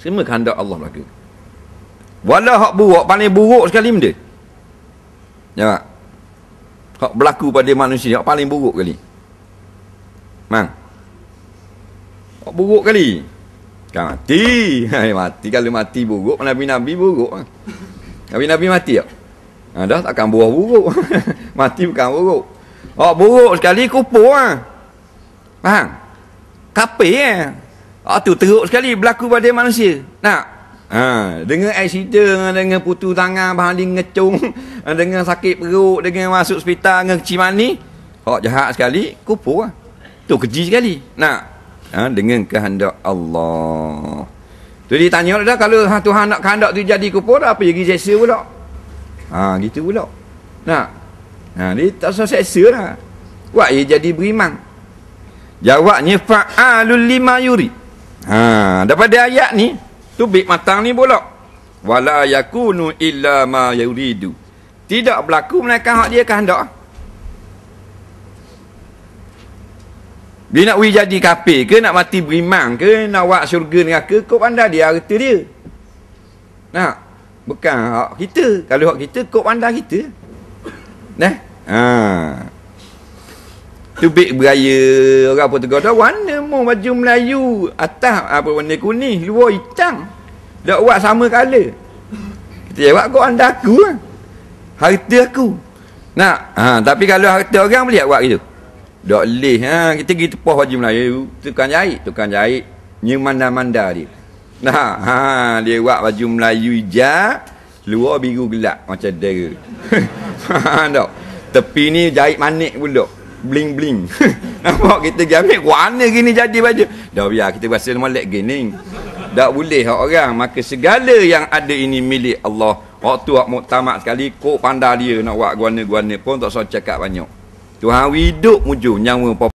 Semua kehendak Allah Melaka. Walau hak buruk, paling buruk sekali benda. Ya. Hak berlaku pada manusia, hak paling buruk kali. Mang. Hak buruk kali. Kan mati. Hai, mati. Kalau mati buruk, Nabi-Nabi buruk. Nabi-Nabi mati tak? Ha, dah takkan buah buruk. mati bukan buruk. Hak buruk sekali, kupu. Ha. Faham? Kapir eh? Ah tu teruk sekali berlaku pada manusia. Nak? Ha, dengan accident, dengan putu tangan, berhaling ngecung, dengan sakit perut, dengan masuk hospital, dengan kecil mani. Hak jahat sekali, kupur lah. Tu keji sekali. Nak? Ha, dengan kehendak Allah. Tu dia tanya dah, kalau ha, Tuhan nak kehendak tu jadi kupur dah, apa jadi seksa pula? Ha, gitu pula. Nak? Ha, dia tak usah seksa lah. Buat dia jadi beriman. Jawabnya fa'alul lima yurid. Ha, daripada ayat ni, tubik matang ni pula. Wala yakunu illa ma yuridu. Tidak berlaku melainkan hak dia kehendak. Dia nak wujud jadi kafir ke, nak mati beriman ke, nak buat syurga neraka, kau pandai dia harta dia. Nah, bukan hak kita. Kalau hak kita, kau pandai kita. Nah. Ha. Tubik beraya orang Portugal tahu warna mau baju Melayu atas apa warna kuning, luar hitam. Dak buat sama color. Kita jawab kau anda aku lah. Harta aku. Nak, ha, tapi kalau harta orang boleh buat gitu. Dak leh ha, kita pergi tepah baju Melayu, tukang jahit, tukang jahit nyemanda-manda dia. Nah, ha, dia buat baju Melayu hijau, luar biru gelap macam dera. ha, tak. Tepi ni jahit manik pula bling bling nampak kita pergi ambil warna gini jadi baju dah biar kita rasa molek gini tak boleh orang maka segala yang ada ini milik Allah waktu hak muktamad sekali kok pandai dia nak buat guana-guana pun tak usah cakap banyak Tuhan hidup mujur nyawa